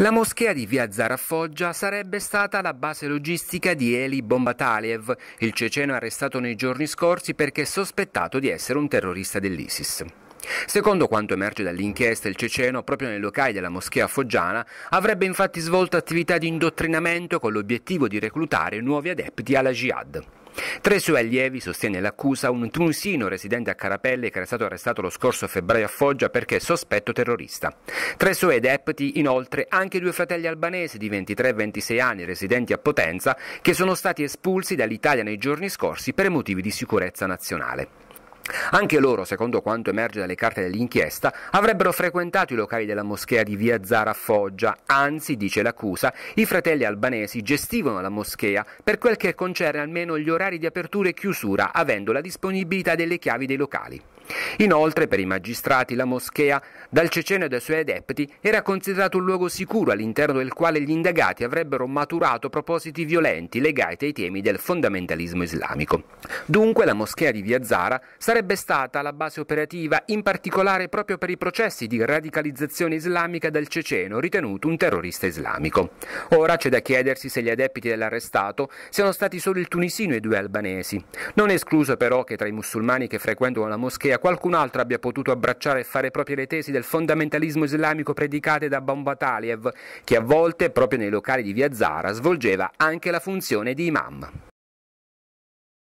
La moschea di via Zarafoggia sarebbe stata la base logistica di Eli Bombataliev, il ceceno arrestato nei giorni scorsi perché sospettato di essere un terrorista dell'ISIS. Secondo quanto emerge dall'inchiesta, il ceceno, proprio nei locali della moschea foggiana, avrebbe infatti svolto attività di indottrinamento con l'obiettivo di reclutare nuovi adepti alla jihad. Tra i suoi allievi, sostiene l'accusa, un tunisino residente a Carapelle che era stato arrestato lo scorso febbraio a Foggia perché sospetto terrorista. Tra i suoi adepti, inoltre, anche due fratelli albanesi di 23 e 26 anni residenti a Potenza che sono stati espulsi dall'Italia nei giorni scorsi per motivi di sicurezza nazionale. Anche loro, secondo quanto emerge dalle carte dell'inchiesta, avrebbero frequentato i locali della moschea di via Zara a Foggia, anzi, dice l'accusa, i fratelli albanesi gestivano la moschea per quel che concerne almeno gli orari di apertura e chiusura, avendo la disponibilità delle chiavi dei locali. Inoltre, per i magistrati, la moschea, dal ceceno e dai suoi adepti, era considerato un luogo sicuro all'interno del quale gli indagati avrebbero maturato propositi violenti legati ai temi del fondamentalismo islamico. Dunque, la moschea di Via Zara sarebbe stata la base operativa, in particolare proprio per i processi di radicalizzazione islamica del ceceno, ritenuto un terrorista islamico. Ora c'è da chiedersi se gli adepti dell'arrestato siano stati solo il tunisino e i due albanesi. Non è escluso però che tra i musulmani che frequentano la moschea storia qualcun altro abbia potuto abbracciare e fare proprie le tesi del fondamentalismo islamico predicate da Bombataliev, che a volte, proprio nei locali di Via Zara, svolgeva anche la funzione di imam.